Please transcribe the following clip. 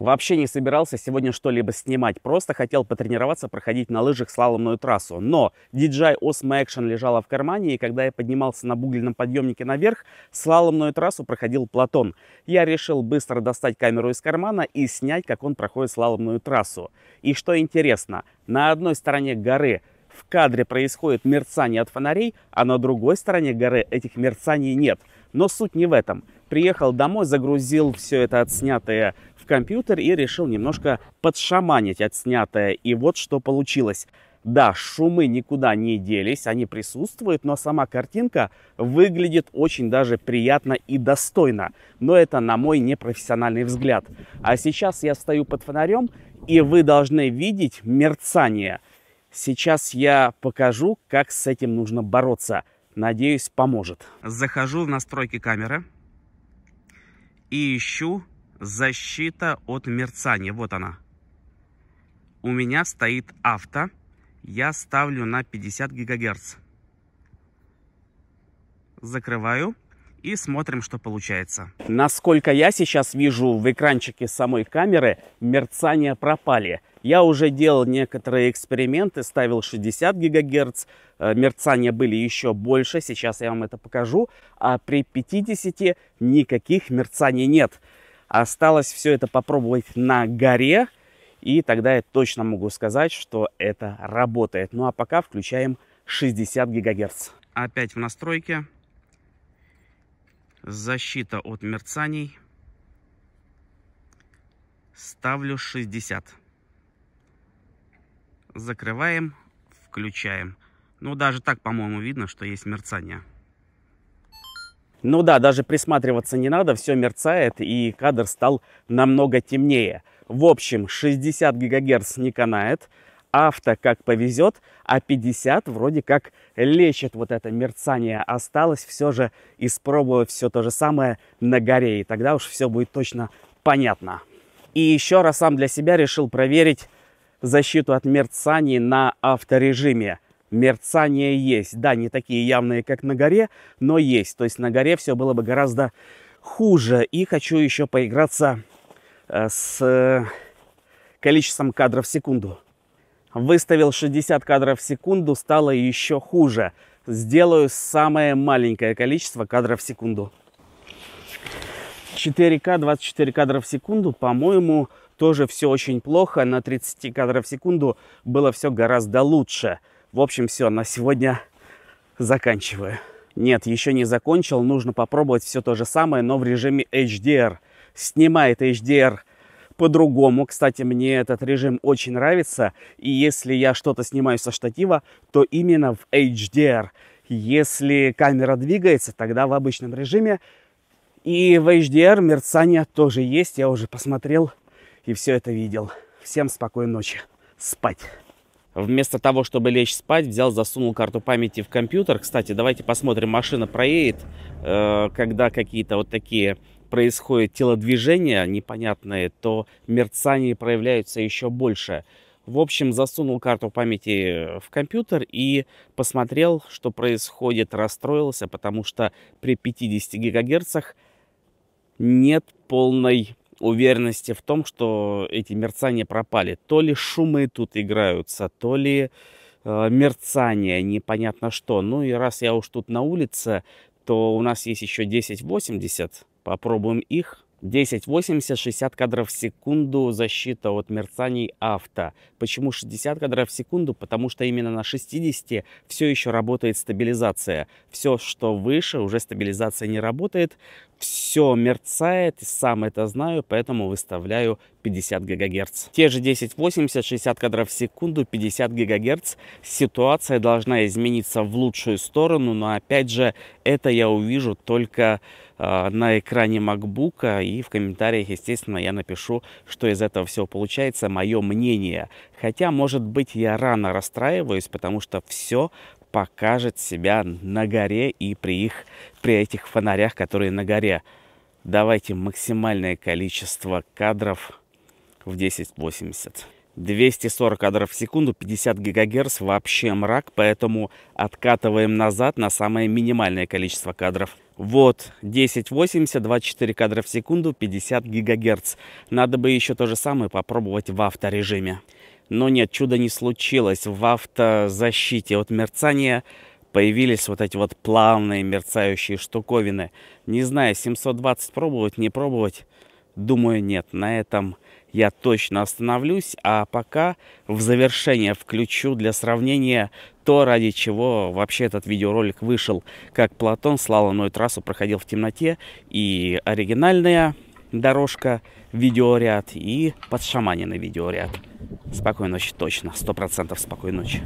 Вообще не собирался сегодня что-либо снимать, просто хотел потренироваться проходить на лыжах слаломную трассу. Но DJI Osmo Action лежала в кармане, и когда я поднимался на бугельном подъемнике наверх, слаломную трассу проходил Платон. Я решил быстро достать камеру из кармана и снять, как он проходит слаломную трассу. И что интересно, на одной стороне горы в кадре происходит мерцание от фонарей, а на другой стороне горы этих мерцаний нет. Но суть не в этом. Приехал домой, загрузил все это отснятое компьютер и решил немножко подшаманить отснятое. И вот что получилось. Да, шумы никуда не делись, они присутствуют, но сама картинка выглядит очень даже приятно и достойно. Но это на мой непрофессиональный взгляд. А сейчас я стою под фонарем, и вы должны видеть мерцание. Сейчас я покажу, как с этим нужно бороться. Надеюсь, поможет. Захожу в настройки камеры и ищу Защита от мерцания. Вот она. У меня стоит авто. Я ставлю на 50 ГГц. Закрываю и смотрим, что получается. Насколько я сейчас вижу в экранчике самой камеры, мерцания пропали. Я уже делал некоторые эксперименты, ставил 60 ГГц, э, мерцания были еще больше, сейчас я вам это покажу. А при 50 никаких мерцаний нет. Осталось все это попробовать на горе, и тогда я точно могу сказать, что это работает. Ну а пока включаем 60 ГГц. Опять в настройке. Защита от мерцаний. Ставлю 60. Закрываем, включаем. Ну, даже так, по-моему, видно, что есть мерцание. Ну да, даже присматриваться не надо, все мерцает и кадр стал намного темнее. В общем, 60 ГГц не канает, авто как повезет, а 50 вроде как лечит вот это мерцание. Осталось все же испробовать все то же самое на горе, и тогда уж все будет точно понятно. И еще раз сам для себя решил проверить защиту от мерцаний на авторежиме мерцание есть. Да, не такие явные, как на горе, но есть. То есть на горе все было бы гораздо хуже. И хочу еще поиграться э, с э, количеством кадров в секунду. Выставил 60 кадров в секунду, стало еще хуже. Сделаю самое маленькое количество кадров в секунду. 4К, 24 кадра в секунду, по-моему, тоже все очень плохо. На 30 кадров в секунду было все гораздо лучше. В общем, все, на сегодня заканчиваю. Нет, еще не закончил, нужно попробовать все то же самое, но в режиме HDR. Снимает HDR по-другому. Кстати, мне этот режим очень нравится. И если я что-то снимаю со штатива, то именно в HDR. Если камера двигается, тогда в обычном режиме. И в HDR мерцание тоже есть. Я уже посмотрел и все это видел. Всем спокойной ночи. Спать. Вместо того, чтобы лечь спать, взял, засунул карту памяти в компьютер. Кстати, давайте посмотрим, машина проедет, э, когда какие-то вот такие происходят телодвижения непонятные, то мерцание проявляются еще больше. В общем, засунул карту памяти в компьютер и посмотрел, что происходит, расстроился, потому что при 50 гигагерцах нет полной уверенности в том, что эти мерцания пропали. То ли шумы тут играются, то ли э, мерцание, непонятно что. Ну и раз я уж тут на улице, то у нас есть еще 1080. Попробуем их 10, 80, 60 кадров в секунду защита от мерцаний авто. Почему 60 кадров в секунду? Потому что именно на 60 все еще работает стабилизация. Все, что выше, уже стабилизация не работает. Все мерцает, сам это знаю, поэтому выставляю 50 ГГц. Те же 1080, 60 кадров в секунду, 50 ГГц. Ситуация должна измениться в лучшую сторону, но опять же, это я увижу только э, на экране MacBook, и в комментариях, естественно, я напишу, что из этого всего получается, мое мнение. Хотя, может быть, я рано расстраиваюсь, потому что все покажет себя на горе и при, их, при этих фонарях, которые на горе. Давайте максимальное количество кадров в 1080. 240 кадров в секунду, 50 гигагерц, вообще мрак, поэтому откатываем назад на самое минимальное количество кадров. Вот, 1080, 24 кадра в секунду, 50 гигагерц. Надо бы еще то же самое попробовать в авторежиме. Но нет, чуда не случилось. В автозащите от мерцания появились вот эти вот плавные мерцающие штуковины. Не знаю, 720 пробовать, не пробовать, думаю, нет. На этом я точно остановлюсь, а пока в завершение включу для сравнения то, ради чего вообще этот видеоролик вышел, как Платон слаломную трассу проходил в темноте, и оригинальная дорожка, видеоряд, и подшаманенный видеоряд. Спокойной ночи, точно, 100% спокойной ночи.